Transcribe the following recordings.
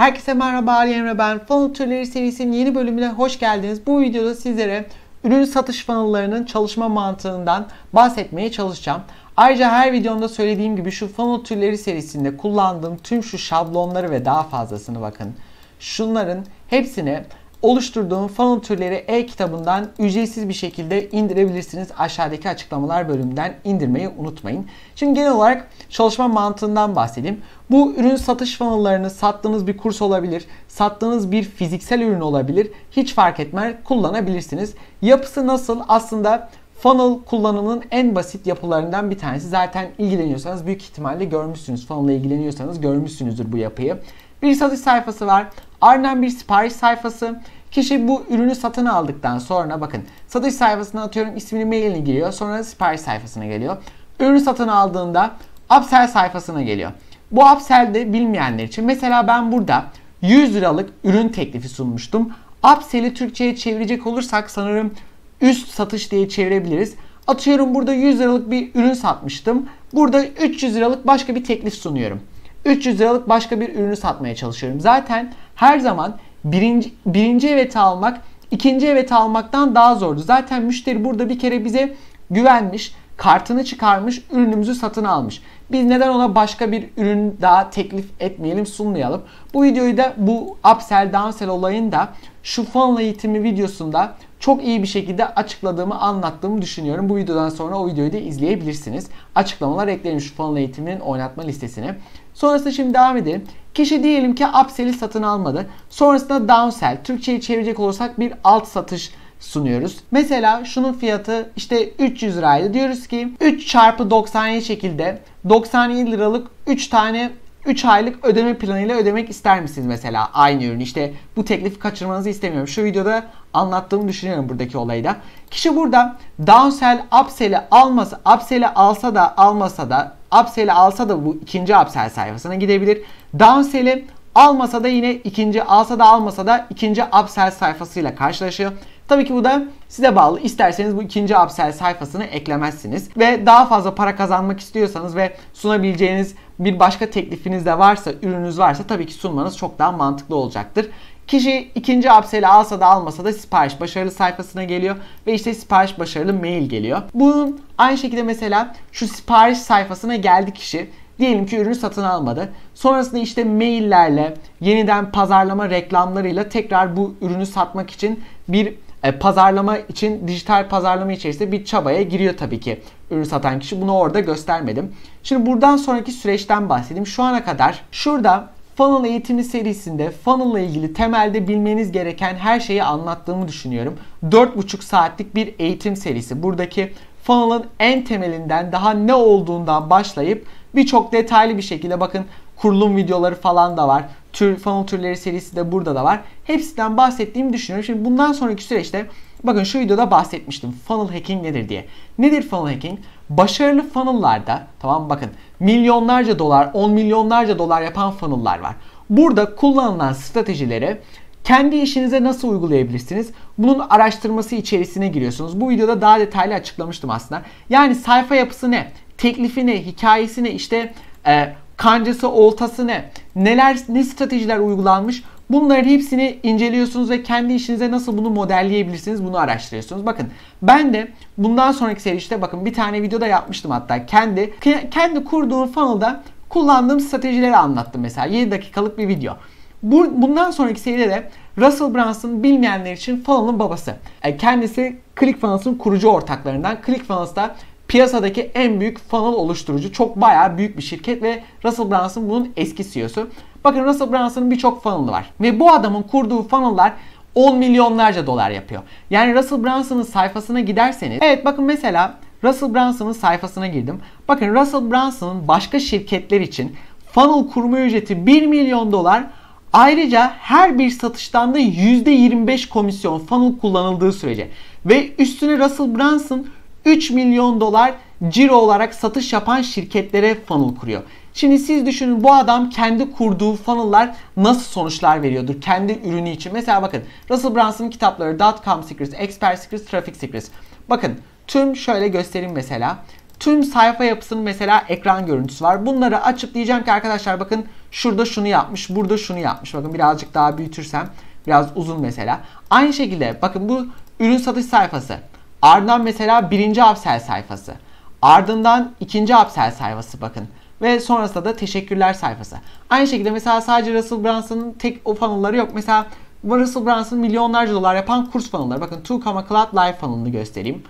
Herkese merhaba Ali Emre ben. Funnel serisinin yeni bölümüne hoş geldiniz. Bu videoda sizlere ürün satış funnel'larının çalışma mantığından bahsetmeye çalışacağım. Ayrıca her videomda söylediğim gibi şu funnel türleri serisinde kullandığım tüm şu şablonları ve daha fazlasını bakın. Şunların hepsini oluşturduğum Funnel Türleri e-kitabından ücretsiz bir şekilde indirebilirsiniz. Aşağıdaki açıklamalar bölümünden indirmeyi unutmayın. Şimdi genel olarak çalışma mantığından bahsedeyim. Bu ürün satış funnel'larını sattığınız bir kurs olabilir, sattığınız bir fiziksel ürün olabilir. Hiç fark etmez kullanabilirsiniz. Yapısı nasıl? Aslında Funnel kullanımının en basit yapılarından bir tanesi. Zaten ilgileniyorsanız büyük ihtimalle görmüşsünüz. Funnel ile ilgileniyorsanız görmüşsünüzdür bu yapıyı. Bir satış sayfası var. Ardından bir sipariş sayfası. Kişi bu ürünü satın aldıktan sonra bakın satış sayfasına atıyorum ismini mailini giriyor. Sonra sipariş sayfasına geliyor. Ürünü satın aldığında upsell sayfasına geliyor. Bu upsell de bilmeyenler için mesela ben burada 100 liralık ürün teklifi sunmuştum. Upsell'i Türkçe'ye çevirecek olursak sanırım üst satış diye çevirebiliriz. Atıyorum burada 100 liralık bir ürün satmıştım. Burada 300 liralık başka bir teklif sunuyorum. 300 liralık başka bir ürünü satmaya çalışıyorum. Zaten her zaman birinci, birinci evet almak ikinci evet almaktan daha zordu. Zaten müşteri burada bir kere bize güvenmiş, kartını çıkarmış, ürünümüzü satın almış. Biz neden ona başka bir ürün daha teklif etmeyelim, sunmayalım. Bu videoyu da bu upsell downsell olayını da şu funnel eğitimi videosunda çok iyi bir şekilde açıkladığımı, anlattığımı düşünüyorum. Bu videodan sonra o videoyu da izleyebilirsiniz. Açıklamalar eklenmiş funnel eğitiminin oynatma listesine. Sonrasında şimdi devam edelim. Kişi diyelim ki upsell'i satın almadı. Sonrasında downsell. Türkçe'ye çevirecek olursak bir alt satış sunuyoruz. Mesela şunun fiyatı işte 300 liraydı. Diyoruz ki 3 çarpı 97 şekilde 97 liralık 3 tane 3 aylık ödeme planıyla ödemek ister misiniz mesela aynı ürün? işte bu teklifi kaçırmanızı istemiyorum. Şu videoda anlattığımı düşünüyorum buradaki olayı da. Kişi burada downsell upsell'i almasa, upsell'i alsa da almasa da upsell'i alsa da bu ikinci upsell sayfasına gidebilir. Downsell'i almasa da yine ikinci alsa da almasa da ikinci upsell sayfasıyla karşılaşıyor. Tabii ki bu da size bağlı. İsterseniz bu ikinci upsell sayfasını eklemezsiniz. Ve daha fazla para kazanmak istiyorsanız ve sunabileceğiniz bir başka teklifiniz de varsa, ürününüz varsa tabii ki sunmanız çok daha mantıklı olacaktır. Kişi ikinci upsell'i alsa da almasa da sipariş başarılı sayfasına geliyor ve işte sipariş başarılı mail geliyor. Bunun aynı şekilde mesela şu sipariş sayfasına geldi kişi. Diyelim ki ürünü satın almadı. Sonrasında işte maillerle, yeniden pazarlama reklamlarıyla tekrar bu ürünü satmak için bir e, pazarlama için dijital pazarlama içerisinde bir çabaya giriyor tabii ki ürün satan kişi. Bunu orada göstermedim. Şimdi buradan sonraki süreçten bahsedeyim. Şu ana kadar şurada Funnel eğitimi serisinde funnel ile ilgili temelde bilmeniz gereken her şeyi anlattığımı düşünüyorum. 4,5 saatlik bir eğitim serisi. Buradaki funnel'ın en temelinden daha ne olduğundan başlayıp birçok detaylı bir şekilde bakın kurulum videoları falan da var tür, funnel türleri serisi de burada da var. Hepsinden bahsettiğimi düşünüyorum. Şimdi bundan sonraki süreçte bakın şu videoda bahsetmiştim. Funnel hacking nedir diye. Nedir funnel hacking? Başarılı funnel'larda tamam bakın milyonlarca dolar, on milyonlarca dolar yapan funnel'lar var. Burada kullanılan stratejileri kendi işinize nasıl uygulayabilirsiniz? Bunun araştırması içerisine giriyorsunuz. Bu videoda daha detaylı açıklamıştım aslında. Yani sayfa yapısı ne? Teklifi ne? Hikayesi ne? İşte e, kancası, oltası ne? Neler, ne stratejiler uygulanmış? Bunların hepsini inceliyorsunuz ve kendi işinize nasıl bunu modelleyebilirsiniz bunu araştırıyorsunuz. Bakın ben de bundan sonraki serişte bakın bir tane videoda yapmıştım hatta kendi kendi kurduğum funnel'da kullandığım stratejileri anlattım mesela 7 dakikalık bir video. Bu Bundan sonraki seride de Russell Brunson bilmeyenler için Funnel'ın babası. E, kendisi ClickFunnels'ın kurucu ortaklarından. ClickFunnels'ta piyasadaki en büyük funnel oluşturucu. Çok bayağı büyük bir şirket ve Russell Brunson bunun eski CEO'su. Bakın Russell Brunson'ın birçok funnel'ı var. Ve bu adamın kurduğu funnel'lar 10 milyonlarca dolar yapıyor. Yani Russell Brunson'ın sayfasına giderseniz evet bakın mesela Russell Brunson'ın sayfasına girdim. Bakın Russell Brunson'ın başka şirketler için funnel kurma ücreti 1 milyon dolar Ayrıca her bir satıştan da %25 komisyon funnel kullanıldığı sürece ve üstüne Russell Brunson 3 milyon dolar ciro olarak satış yapan şirketlere funnel kuruyor. Şimdi siz düşünün bu adam kendi kurduğu funnel'lar nasıl sonuçlar veriyordur kendi ürünü için. Mesela bakın Russell Brunson'ın kitapları Dotcom Secrets, Expert Secrets, Traffic Secrets. Bakın tüm şöyle göstereyim mesela. Tüm sayfa yapısının mesela ekran görüntüsü var. Bunları açıp diyeceğim ki arkadaşlar bakın şurada şunu yapmış, burada şunu yapmış. Bakın birazcık daha büyütürsem biraz uzun mesela. Aynı şekilde bakın bu ürün satış sayfası. Ardından mesela birinci upsell sayfası. Ardından ikinci upsell sayfası bakın. Ve sonrasında da teşekkürler sayfası. Aynı şekilde mesela sadece Russell Brunson'ın tek o funnel'ları yok. Mesela Russell Brunson milyonlarca dolar yapan kurs funnel'ları. Bakın Tucoma Cloud Live funnel'ını göstereyim.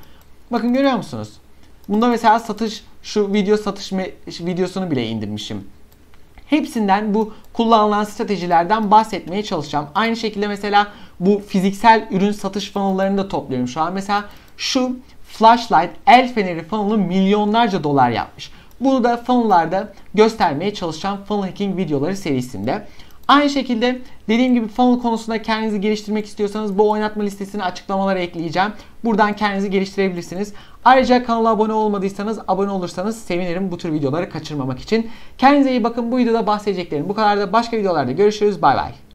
Bakın görüyor musunuz? Bunda mesela satış şu video satış videosunu bile indirmişim. Hepsinden bu kullanılan stratejilerden bahsetmeye çalışacağım. Aynı şekilde mesela bu fiziksel ürün satış funnel'larını da topluyorum şu an. Mesela şu flashlight el feneri funnel'ı milyonlarca dolar yapmış. Bunu da funnel'larda göstermeye çalışacağım funnel hacking videoları serisinde. Aynı şekilde dediğim gibi funnel konusunda kendinizi geliştirmek istiyorsanız bu oynatma listesini açıklamalara ekleyeceğim. Buradan kendinizi geliştirebilirsiniz. Ayrıca kanala abone olmadıysanız abone olursanız sevinirim bu tür videoları kaçırmamak için. Kendinize iyi bakın. Bu videoda bahsedeceklerim bu kadar da başka videolarda görüşürüz. Bay bay.